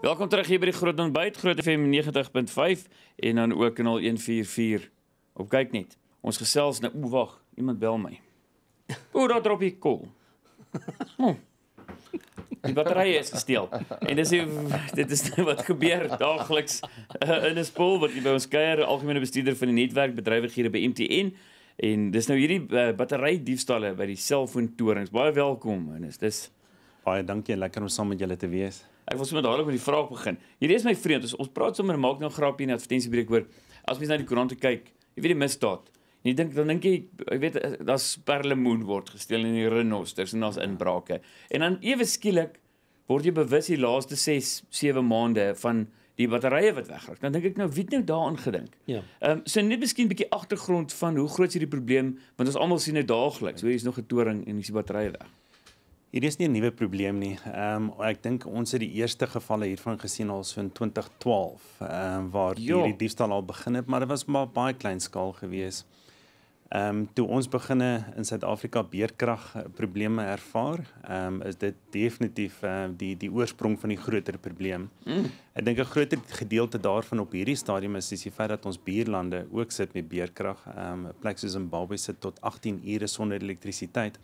Welkom terug hier by die Groot Ontbyt, Groot FM 90.5 en dan ook kanaal 144. Op kyk net. Ons gesels nou, o wag, iemand bel my. O, daar drop ek kol. Hm. Die batterye is gesteel. En dis die, dit is nou wat gebeur daagliks uh, eh, in 'n spul wat jy by ons kuier, algemene bestuurder van die netwerkbedrywighede by MTN. En dis nou hierdie uh, eh, batterydiefstalle by die selfoon torings. Baie welkom en is dis, dis Baie dankie en lekker om saam met julle te wees. Ek wil sommer dadelik met die vraag begin. Hierdie is my vriend, ons, ons praat sommer maak nou grappie in advertensiebreek oor as mens na die koerant kyk, jy weet die misdaad. En jy dink dan dink jy, jy weet eh, daar's perlemoen word gesteel in die renosters en daar's inbrake. En dan ewe skielik word jy bewus die laaste 6 7 maande van die batterye wat wegraak. Dan dink ek nou, wie het nou daaraan gedink? Ja. Ehm um, so net miskien 'n bietjie agtergrond van hoe groot is hierdie probleem want ons almal sien dit daagliks. Hoe is nog 'n toring en is die batterye weg? Hier is nie 'n nuwe probleem nie. Ehm um, ek dink ons het die eerste gevalle hiervan gesien al so in 2012, ehm um, waar jo. Ja. hierdie diefstal al begin het, maar dit was maar baie klein skaal gewees. Ehm um, toe ons beginne in Suid-Afrika beerkrag eh, probleme ervaar, ehm um, is dit definitief um, die die oorsprong van die groter probleem. Mm. Ek dink 'n groter gedeelte daarvan op hierdie stadium is die feit dat ons buurlande ook sit met beerkrag. Ehm um, plekke soos Zimbabwe sit tot 18 ure sonder elektrisiteit.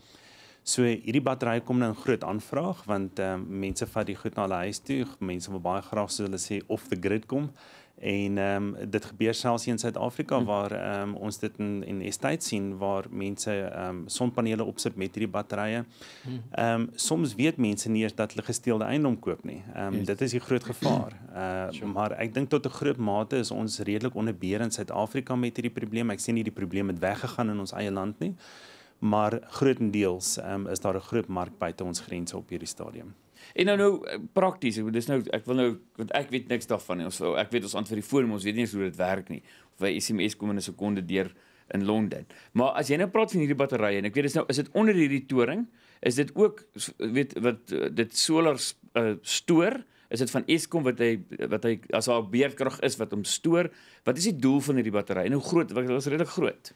So hierdie battery kom nou in groot aanvraag want ehm um, mense vat die goed na hulle huis toe, mense wil baie graag soos hulle sê off the grid kom. En ehm um, dit gebeur selfs hier in Suid-Afrika hm. waar ehm um, ons dit in in estate sien waar mense ehm um, sonpanele opsit met hierdie batterye. Hm. Ehm um, soms weet mense nie eers dat hulle gesteelde eiendom koop nie. Ehm um, dit is die groot gevaar. Uh, sure. Maar ek dink tot 'n groot mate is ons redelik onderbeer in Suid-Afrika met hierdie probleem. Ek sien nie die probleem het weggegaan in ons eie land nie maar grootendeels um, is daar 'n groot mark buite ons grense op hierdie stadium. En nou nou eh, prakties, dis nou ek wil nou want ek weet niks daarvan nie. Ons oh, ek weet ons antwoord die foon, ons weet nie eens hoe dit werk nie. Of 'n SMS kom in 'n sekonde deur in Londen. Maar as jy nou praat van hierdie batterye en ek weet dis nou is dit onder hierdie toring, is dit ook weet wat eh, dit solar uh, stoor? Is dit van Eskom wat hy wat hy as haar beerdkrag is wat hom stoor? Wat is die doel van hierdie battery? En hoe groot? Want dit is redelik groot.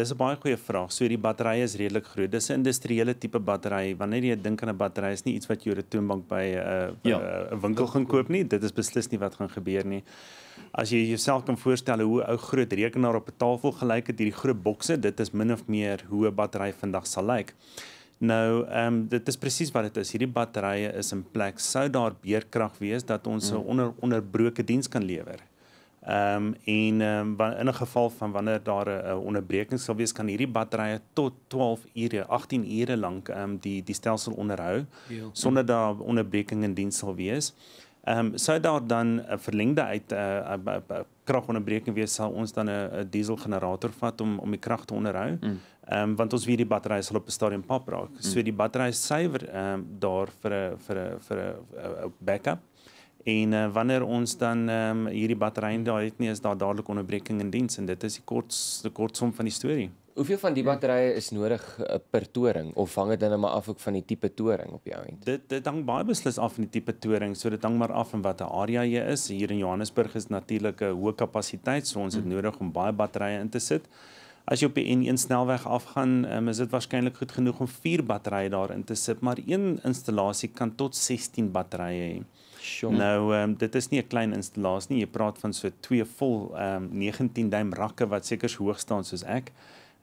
Dis 'n baie goeie vraag. So hierdie battery is redelik groot. Dis 'n industriële tipe battery. Wanneer jy dink aan 'n battery, is nie iets wat jy op 'n toonbank by 'n uh, eh, eh, ja. uh, winkel gaan koop nie. Dit is beslis nie wat gaan gebeur nie. As jy jouself kan voorstel hoe 'n ou groot rekenaar op 'n tafel gelyk het, hierdie groot bokse, dit is min of meer hoe 'n battery vandag sal lyk. Like. Nou, ehm um, dit is presies wat dit is. Hierdie batterye is in plek sou daar beerkrag wees dat ons 'n mm. onder onderbroke diens kan lewer. Ehm um, en ehm um, in 'n geval van wanneer daar 'n onderbreking sal wees, kan hierdie batterye tot 12 ure, 18 ure lank ehm um, die die stelsel onderhou Deel. sonder dat onderbreking in diens sal wees. Ehm um, sou daar dan 'n verlengde uit 'n uh, eh, uh, eh, uh, uh, kragonderbreking wees sal ons dan 'n dieselgenerator vat om om die krag te onderhou. Mm. Ehm mm. um, want ons weet die batterye sal op 'n stadium pap raak. Mm. So die batterye suiwer ehm um, daar vir 'n vir 'n vir 'n eh, backup. En uh, wanneer ons dan um, hierdie batterye daai het nie is daar dadelik onderbreking in diens en dit is die kort die kortsom van die storie. Hoeveel van die ja. batterye is nodig eh, per toring of hang dit net maar af van die tipe toring op jou end? Dit dit hang baie beslis af van die tipe toring, so dit hang maar af van watter area jy is. Hier in Johannesburg is natuurlik 'n hoë kapasiteit, so ons het mm. nodig om baie batterye in te sit. As jy op die N1 snelweg afgaan, um, is dit waarskynlik goed genoeg om 4 batterye daarin te sit, maar een installasie kan tot 16 batterye hê. Sure. Nou, um, dit is nie 'n klein installasie nie. Jy praat van so twee vol um, ehm, 19 duim rakke wat seker hoog staan soos ek.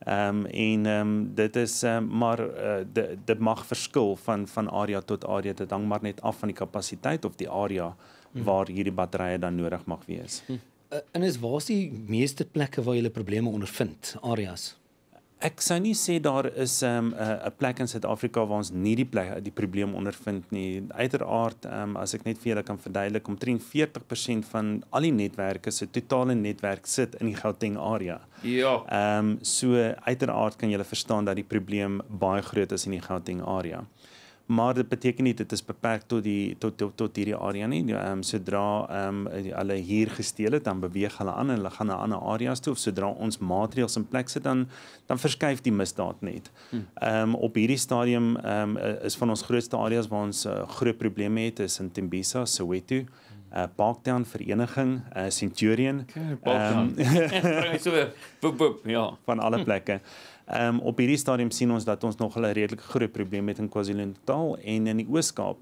Ehm um, en ehm um, dit is um, maar uh, eh, dit dit mag verskil van van area tot area dit hang maar net af van die kapasiteit of die area hmm. waar hierdie batterye dan nodig mag wees. Hmm. Uh, en is waar is die meeste plekke waar jy probleme ondervind areas? Ehm Ek sou nie sê daar is 'n um, ehm, eh, 'n plek in Suid-Afrika waar ons nie die plek, die probleem ondervind nie. Uiteraard, um, as ek net vir julle kan verduidelik om 43% van al die netwerke se totale netwerk sit in die Gauteng area. Ja. Ehm um, so uiteraard kan jy verstaan dat die probleem baie groot is in die Gauteng area maar dit beteken nie dit is beperk tot die tot tot, tot hierdie area nie. Ehm um, sodra ehm um, hulle hier gesteel het, dan beweeg hulle aan en hulle gaan na ander areas toe of sodra ons maatreëls in plek sit dan dan verskuif die misdaad net. Hmm. Ehm um, op hierdie stadium ehm um, is van ons grootste areas waar ons uh, groot probleme het is in Tembisa, Soweto uh Parktown vereniging uh Centurion. Ehm okay, Parktown. Ja, um, van alle plekke. Ehm um, op hierdie stadium sien ons dat ons nog 'n redelike groot probleem het in KwaZulu-Natal en in die Oos-Kaap.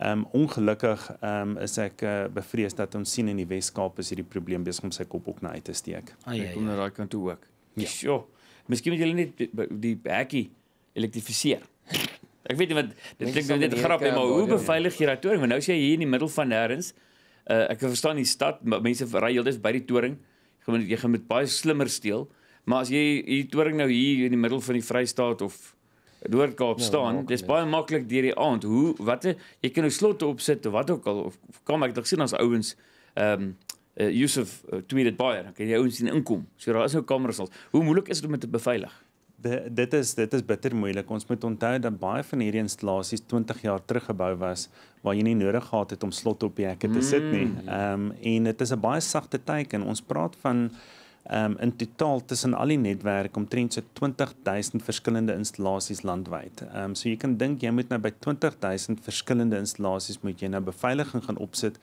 Ehm um, ongelukkig ehm um, is ek uh, bevrees dat ons sien in die Wes-Kaap is hierdie probleem besig om sy kop ook na uit te steek. Ek kom na daai kant toe ook. Ja. Sjo. Miskien moet julle net die hekkie elektrifiseer. Ek weet nie wat dit klink dit grap nie, maar hoe ja, ja. beveilig jy daai toring? Want nou is jy hier in die middel van nêrens uh, ek verstaan die stad, mense ry heeltyds by die toring. Jy gaan jy gaan met baie slimmer steel, maar as jy hier toring nou hier in die middel van die Vrystaat of Noord-Kaap ja, staan, ja, dis baie maklik deur die aand. Hoe wat jy kan nou slotte opsit of wat ook al of, of kom ek dalk sien ons ouens ehm um, Uh, eh, Yusuf uh, eh, tweet dit baie. Dan kan jy ouens sien inkom. So daar is nou kamerasels. Hoe moeilik is dit om dit te beveilig? De, dit is dit is bitter moeilik. Ons moet onthou dat baie van hierdie installasies 20 jaar terug gebou was waar jy nie nodig gehad het om slotte op die hekke te sit nie. Mm. Ehm um, en dit is 'n baie sagte teken. Ons praat van ehm um, in totaal tussen al die netwerk omtrent so 20000 verskillende installasies landwyd. Ehm um, so jy kan dink jy moet nou by 20000 verskillende installasies moet jy nou beveiliging gaan opsit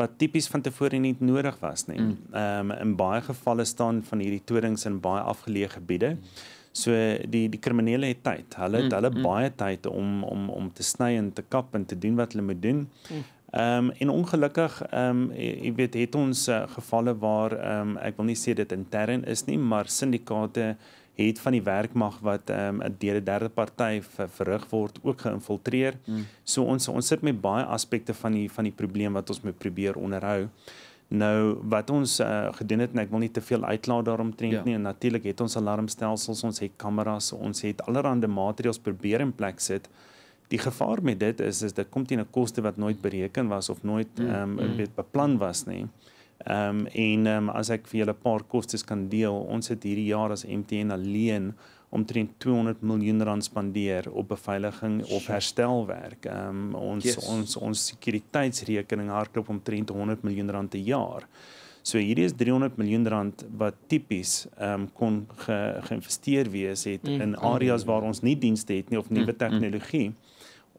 wat tipies van tevore nie nodig was nie. Mm. Ehm um, in baie gevalle staan van hierdie todings in baie afgeleë gebiede. Mm. So die die kriminele het tyd. Hulle het mm, hulle mm. baie tyd om om om te sny en te kap en te doen wat hulle moet doen. Mm. Ehm mm. um, en ongelukkig ehm um, jy weet het ons uh, gevalle waar ehm um, ek wil nie sê dit intern is nie, maar syndikaate het van die werkmag wat ehm um, deur 'n derde party ver, verrig word ook geïnfiltreer. Mm. So ons ons sit met baie aspekte van die van die probleem wat ons moet probeer onderhou. Nou wat ons uh, gedoen het en ek wil nie te veel uitlaat daaromtrent ja. nie. Natuurlik het ons alarmstelsels, ons het kameras, ons het allerlei materiaal probeer in plek sit. Die gevaar met dit is is dit kom teen 'n koste wat nooit bereken was of nooit mm, ehm um, mm. beplan was nie. Ehm um, en ehm um, as ek vir julle 'n paar kostes kan deel, ons het hierdie jaar as MTN alleen omtrent 200 miljoen rand spandeer op beveiliging of herstelwerk. Ehm um, ons, yes. ons ons ons sekuriteitsrekening hardloop omtrent 100 miljoen rand per jaar. So hierdie is 300 miljoen rand wat tipies ehm um, kon ge, geïnvesteer wees het mm. in areas waar ons nie dienste het nie of mm, nuwe mm. tegnologie.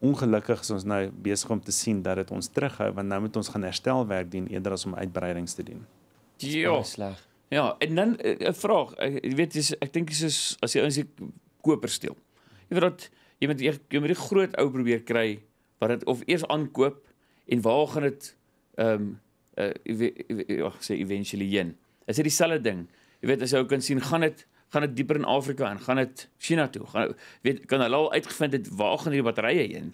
Ongelukkig is ons nou besig om te sien dat dit ons terughou want nou moet ons gaan herstelwerk doen eerder as om uitbreidings te doen. Dis baie sleg. Ja, en dan 'n uh, eh, eh, vraag, eh, jy uh, weet jy ek dink dis as as jy ouens die koper steel. Jy weet dat jy moet jy moet die groot ou probeer kry wat dit of eers aankoop en waar gaan dit ehm um, uh jy weet ja, sê eventually heen. Is dit dieselfde ding? Jy weet as jy ook kan sien gaan dit gaan dit dieper in Afrika en gaan dit China toe. Gaan weet kan hulle al uitgevind het waar gaan hierdie batterye heen?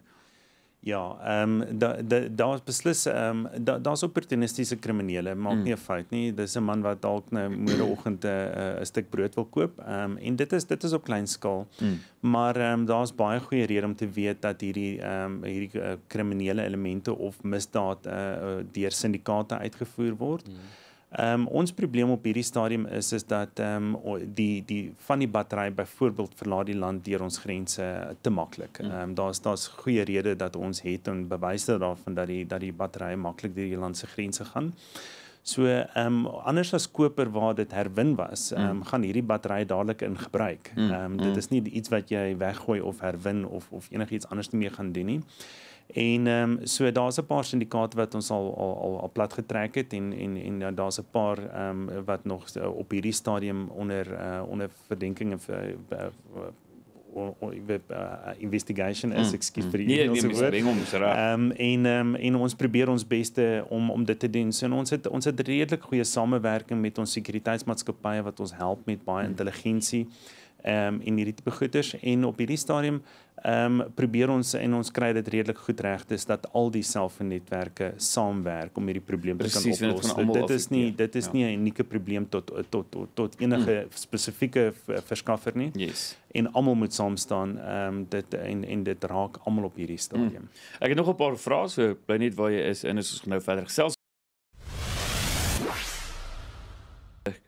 Ja, ehm um, daar da, daar's beslis ehm um, da, daar's opportunistiese kriminele, maak mm. nie 'n fout nie. Dis 'n man wat dalk nou môre oggend eh, eh, 'n uh, stuk brood wil koop. Ehm um, en dit is dit is op klein skaal. Mm. Maar ehm um, daar's baie goeie redes om te weet dat hierdie ehm um, hierdie eh, kriminele uh, elemente of misdaad eh uh, deur syndikaate uitgevoer word. Mm. Ehm um, ons probleem op hierdie stadium is is dat ehm um, die die van die battery byvoorbeeld verlaat die land deur ons grense te maklik. Hm. Ehm um, daar's daar's goeie redes dat ons het en bewyse daarvan dat die dat die battery maklik deur die land se grense gaan. So ehm um, anders as koper waar dit herwin was, hm. ehm um, mm. gaan hierdie battery dadelik in gebruik. Hm. Ehm um, dit is nie iets wat jy weggooi of herwin of of enigiets anders mee gaan doen nie. En ehm um, so daar's 'n paar syndikaate wat ons al al al, al plat getrek het en en en daar's 'n paar ehm um, wat nog eh, op hierdie stadium onder uh, onder verdenking of eh, of investigation as excuse mm. for mm. nee, ons nee, word. Nee, ehm um, en ehm um, en ons probeer ons beste om om dit te doen. So ons het ons het redelik goeie samewerking met ons sekuriteitsmaatskappye wat ons help met baie intelligensie. Mm ehm um, en hierdie tipe goeders en op hierdie stadium ehm um, probeer ons en ons kry dit redelik goed reg dis dat al die selfnetwerke saamwerk om hierdie probleem te Precies, kan oplos. Dit is nie ja. dit is ja. nie 'n unieke probleem tot tot tot, tot enige hmm. spesifieke verskaffer nie. Yes. En almal moet saam staan ehm um, dit en en dit raak almal op hierdie mm. stadium. Hmm. Ek het nog 'n paar vrae so bly net waar jy is en is ons gaan nou verder gesels.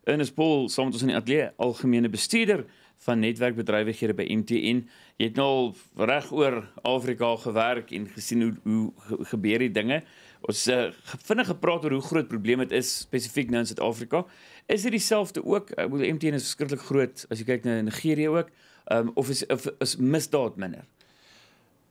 Ernest Paul, soms ons in die atelier algemene bestuurder van netwerkbedrywighede by MTN. Jy het nou al reg oor Afrika gewerk en gesien hoe hoe gebeur die dinge. Ons uh, vinnig gepraat oor hoe groot probleem dit is spesifiek nou in Suid-Afrika. Is dit dieselfde ook? Ek bedoel MTN is verskriklik groot as jy kyk na Nigerië ook. Ehm um, of is of is misdaad minder?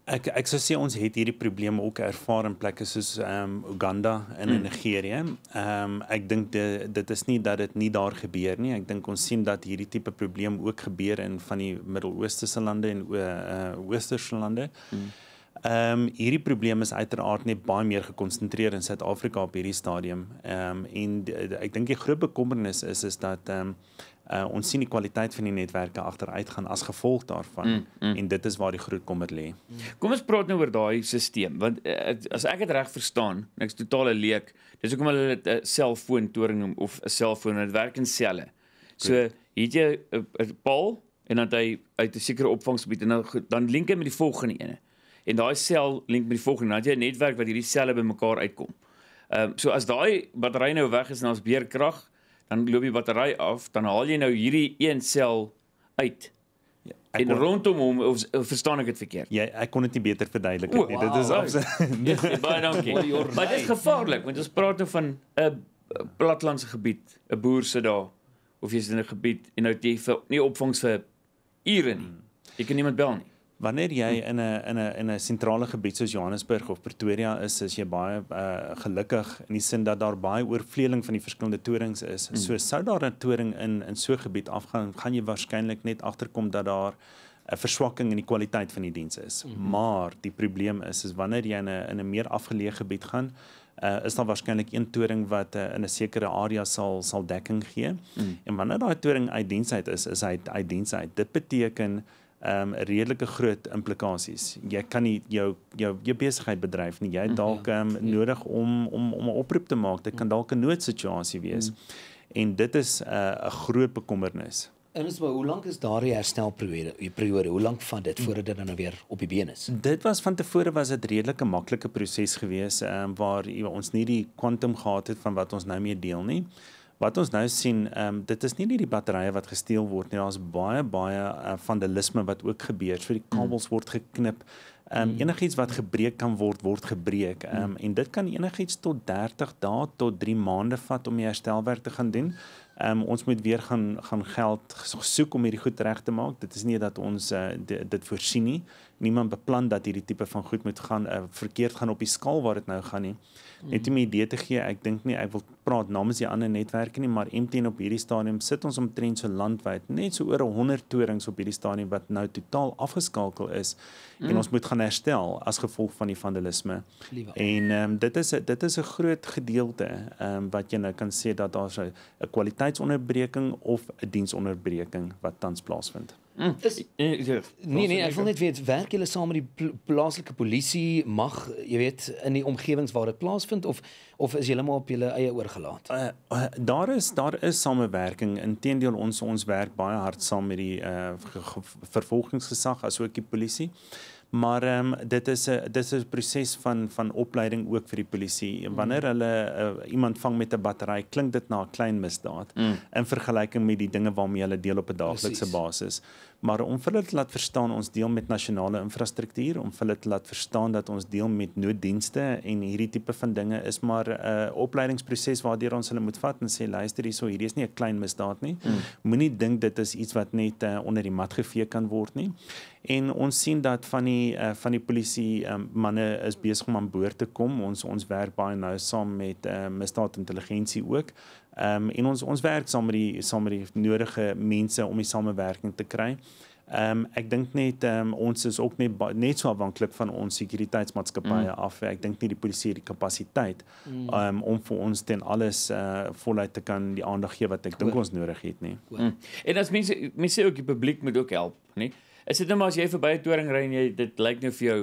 Ek ek sou sê ons het hierdie probleme ook ervaar in plekke soos ehm um, Uganda en in mm. Nigerië. Ehm um, ek dink dit dit is nie dat dit nie daar gebeur nie. Ek dink ons sien dat hierdie tipe probleem ook gebeur in van die Midde-Ooste se lande en o uh eh, Westerse eh, lande. Hmm. Ehm mm. um, hierdie probleem is uiteraard net baie meer gekonsentreer in Suid-Afrika op hierdie stadium. Ehm um, en ek dink die groot bekommernis is is dat ehm um, uh, ons sien die kwaliteit van die netwerke agteruit gaan as gevolg daarvan mm, mm. en dit is waar die groot kommer lê. Kom ons praat nou oor daai stelsel want uh, as ek dit reg verstaan, niks totale leek. Dis hoekom hulle dit 'n uh, eh, selfoon toring noem of 'n selfoon wat werk in selle. So het jy 'n uh, uh, paal en dan hy uit 'n sekere opvangsgebied en dan dan link hy met die volgende ene. En daai sel link met die volgende en dan jy 'n netwerk wat hierdie selle bymekaar uitkom. Ehm um, so as daai battery nou weg is en ons beerkrag, dan loop die battery af, dan haal jy nou hierdie een sel uit. Ja, en kon, rondom hom of, of verstaan ek dit verkeerd? Jy ek kon dit nie beter verduidelik nie. Wow, dit is baie dankie. Maar dit is gevaarlik want ons praat nou van 'n platlandse gebied, 'n boer sit daar of jy's in 'n gebied en nou jy vir nie opvangs vir ure nie. Hmm. Jy kan niemand bel nie wanneer jy hmm. in 'n in 'n in 'n sentrale gebied soos Johannesburg of Pretoria is, is jy baie uh, gelukkig in die sin dat daar baie oorvleeling van die verskillende torings is. Mm. So sou daar 'n toring in in so 'n gebied afgaan, gaan jy waarskynlik net agterkom dat daar 'n verswakking in die kwaliteit van die diens is. Mm. Maar die probleem is is wanneer jy in 'n in 'n meer afgeleë gebied gaan, uh, is daar waarskynlik een toring wat uh, in 'n sekere area sal sal dekking gee. Mm. En wanneer daai toring uit diens uit is, is hy uit, uit diens uit. Dit beteken um redelike groot implikasies. Jy kan nie jou jou jou besigheid bedryf nie. Jy het mhm. dalk um nodig om om om 'n oproep te maak. Dit kan mhm. dalk 'n noodsituasie wees. Mhm. En dit is 'n uh, eh, 'n groot bekommernis. En is maar hoe lank is daardie herstelperiode? Die periode, hoe lank vat dit voordat dit dan nou weer op die been is? Dit was van tevore was dit redelike maklike proses gewees, ehm um, waar ons nie die kwantum gehad het van wat ons nou mee deel nie wat ons nou sien, ehm um, dit is nie net die batterye wat gesteel word nie, daar's baie baie uh, vandalisme wat ook gebeur. So die mm. kabels word geknip. Ehm um, enigiets wat gebreek kan word, word gebreek. Ehm um, en dit kan enigiets tot 30 dae tot 3 maande vat om die herstelwerk te gaan doen. Ehm um, ons moet weer gaan gaan geld soek om hierdie goed reg te maak. Dit is nie dat ons uh, eh, dit, dit voorsien nie niemand beplan dat hierdie tipe van goed moet gaan uh, verkeerd gaan op die skaal waar dit nou gaan nie. Net mm. om 'n idee te gee, ek dink nie ek wil praat namens die ander netwerke nie, maar MTN op hierdie stadium sit ons omtrent so landwyd net so oor 100 torings op hierdie stadium wat nou totaal afgeskakel is mm. en ons moet gaan herstel as gevolg van die vandalisme. Liewe. En um, dit is dit is 'n groot gedeelte um, wat jy nou kan sê dat daar 'n kwaliteitsonderbreking of 'n diensonderbreking wat tans plaasvind. Mm. Is, nee nee, ek wil net weet werk julle saam met die plaaslike polisie mag, jy weet, in die omgewings waar dit plaasvind of of is julle maar op julle eie oorgelaat? Uh, uh, daar is daar is samewerking. Inteendeel ons ons werk baie hard saam met die uh, vervolgingsgesag asook die polisie. Maar um, dit is 'n dit is 'n proses van van opleiding ook vir die polisie. Wanneer hulle uh, iemand vang met 'n battery, klink dit na 'n klein misdaad mm. in vergelyking met die dinge waarmee hulle deel op 'n daaglikse basis. Maar om vir hulle te laat verstaan ons deel met nasionale infrastruktuur, om vir hulle te laat verstaan dat ons deel met nooddienste en hierdie tipe van dinge is maar 'n uh, opleidingsproses waardeur ons hulle moet vat en sê luister hierso hierdie is nie 'n klein misdaad nie. Mm. Moenie dink dit is iets wat net uh, onder die mat gevee kan word nie. En ons sien dat van die uh, van die polisie um, manne is besig om aan boord te kom. Ons ons werk baie nou saam met uh, eh, misdaadintelligensie ook. Ehm um, en ons ons werk saam met die saam met die nodige mense om die samewerking te kry. Ehm um, ek dink net ehm um, ons is ook net net so afhanklik van ons sekuriteitsmaatskappye mm. af. Ek dink nie die polisie het die kapasiteit mm. ehm mm. um, om vir ons ten alles eh uh, voluit te kan die aandag gee wat ek dink ons nodig het nie. Mm. En as mense mense sê ook die publiek moet ook help, nê? Is dit net nou maar as jy verby 'n toring ry en jy dit lyk nou vir jou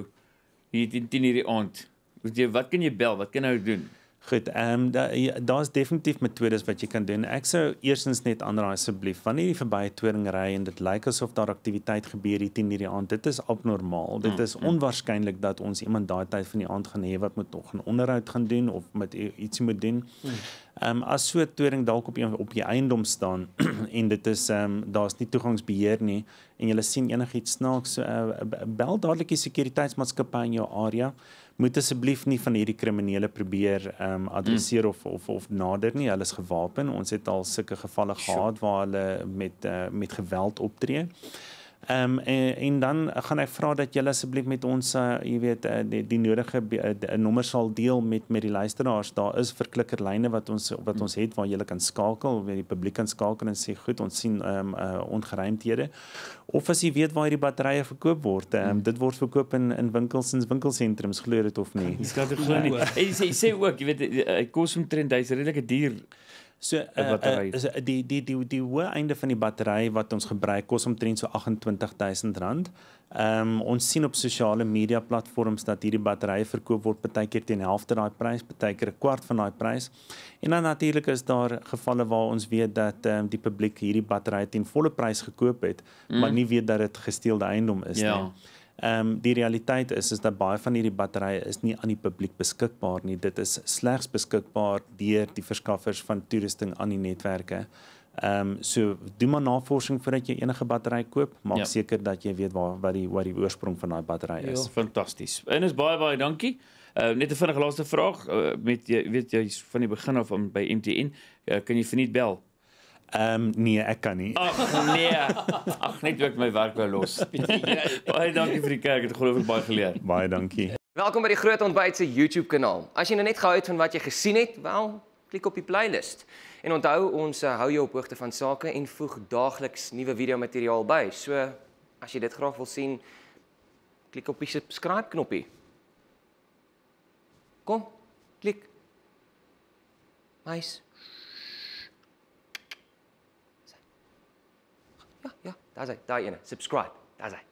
hier teen 10:00 die aand. Wat jy wat kan jy bel? Wat kan nou doen? Goed, ehm um, daar's da ja, definitief metodes wat jy kan doen. Ek sou eersins net aanraai asseblief wanneer jy verby 'n toring ry en dit lyk asof daar aktiwiteit gebeur hier teen hierdie aand, dit is abnormaal. Dit mm, is mm. onwaarskynlik dat ons iemand daai tyd van die aand gaan hê wat moet nog 'n onderhoud gaan doen of met ietsie moet doen. Hmm. Ehm um, as so 'n toring dalk op een op die eiendom staan en dit is ehm um, daar's nie toegangsbeheer nie en jy sien enigiets snaaks so uh, eh, bel dadelik die sekuriteitsmaatskappy in jou area moet asseblief nie van hierdie kriminele probeer ehm um, adresseer mm. of of of nader nie hulle is gewapen ons het al sulke gevalle gehad waar hulle met uh, met geweld optree Ehm um, eh, en, en dan gaan ek vra dat julle asseblief met ons uh, jy weet uh, die, die nodige uh, die, nommer sal deel met met die luisteraars. Daar is verklikkerlyne wat ons wat ons het waar julle kan skakel of die publiek kan skakel en sê goed, ons sien ehm um, uh, ongeruimdhede. Of as jy weet waar hierdie batterye verkoop word, ehm um, mm. dit word verkoop in in winkels en winkelsentrums glo dit of nie. Dis kan dit glo nie. Hy sê sê ook, jy weet kos omtrent duisend redelike duur. So uh, uh, die die die die hoë einde van die battery wat ons gebruik kos omtrent so R28000. Ehm um, ons sien op sosiale media platforms dat hierdie batterye verkoop word partykeer teen helfte daai prys, partykeer 'n kwart van daai prys. En dan natuurlik is daar gevalle waar ons weet dat ehm um, die publiek hierdie battery teen volle prys gekoop het, mm. maar nie weet dat dit gesteelde eiendom is ja. nie. Ja. Ehm um, die realiteit is is dat baie van hierdie batterye is nie aan die publiek beskikbaar nie. Dit is slegs beskikbaar deur die verskaffers van toerusting aan die netwerke. Ehm um, so doen maar navorsing voordat jy enige battery koop. Maak ja. seker dat jy weet waar wat die wat die oorsprong van daai battery is. Ja, fantasties. En is baie baie dankie. Ehm uh, net 'n vinnige laaste vraag uh, met jy weet jy van die begin af by MTN, uh, eh, kan jy vir net bel? 0800 Ehm um, nee, ek kan nie. Ag nee. Ag net ook my werk wou los. baie dankie vir die kerk, het gelooflik baie geleer. Baie dankie. Welkom by die Groot Ontbyt se YouTube kanaal. As jy nou net gehou het van wat jy gesien het, wel, klik op die playlist. En onthou, ons eh, hou jou op hoogte van sake en voeg daagliks nuwe video materiaal by. So, as jy dit graag wil sien, klik op die subscribe knoppie. Kom, klik. Meis. Nice. yeah, yeah, that's it. That's it. Subscribe. That's it.